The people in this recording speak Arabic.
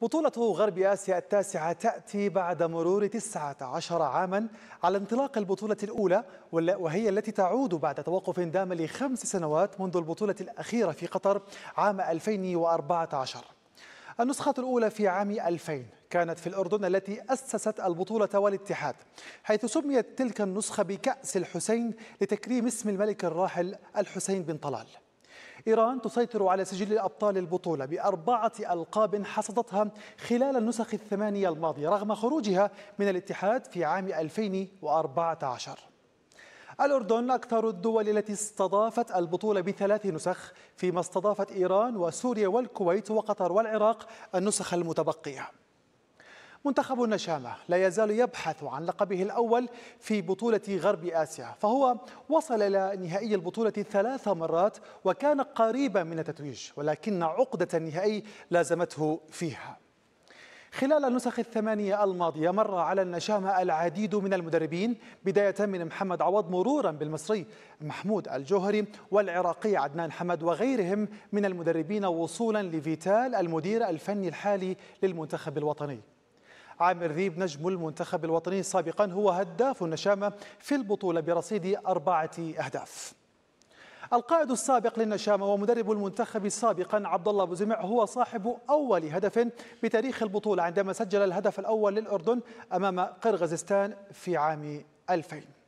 بطولة غرب آسيا التاسعة تأتي بعد مرور 19 عاما على انطلاق البطولة الأولى وهي التي تعود بعد توقف دام لخمس سنوات منذ البطولة الأخيرة في قطر عام 2014 النسخة الأولى في عام 2000 كانت في الأردن التي أسست البطولة والاتحاد حيث سميت تلك النسخة بكأس الحسين لتكريم اسم الملك الراحل الحسين بن طلال إيران تسيطر على سجل أبطال البطولة بأربعة ألقاب حصدتها خلال النسخ الثمانية الماضية رغم خروجها من الاتحاد في عام 2014 الأردن أكثر الدول التي استضافت البطولة بثلاث نسخ فيما استضافت إيران وسوريا والكويت وقطر والعراق النسخ المتبقية منتخب النشامة لا يزال يبحث عن لقبه الأول في بطولة غرب آسيا فهو وصل إلى نهائي البطولة ثلاث مرات وكان قريبا من التتويج ولكن عقدة النهائي لازمته فيها خلال النسخ الثمانية الماضية مر على النشامة العديد من المدربين بداية من محمد عوض مرورا بالمصري محمود الجوهري والعراقي عدنان حمد وغيرهم من المدربين وصولا لفيتال المدير الفني الحالي للمنتخب الوطني عامر ذيب نجم المنتخب الوطني سابقا هو هداف النشامة في البطولة برصيد أربعة أهداف القائد السابق للنشامة ومدرب المنتخب سابقا عبد الله أبو زمع هو صاحب أول هدف بتاريخ البطولة عندما سجل الهدف الأول للأردن أمام قرغزستان في عام 2000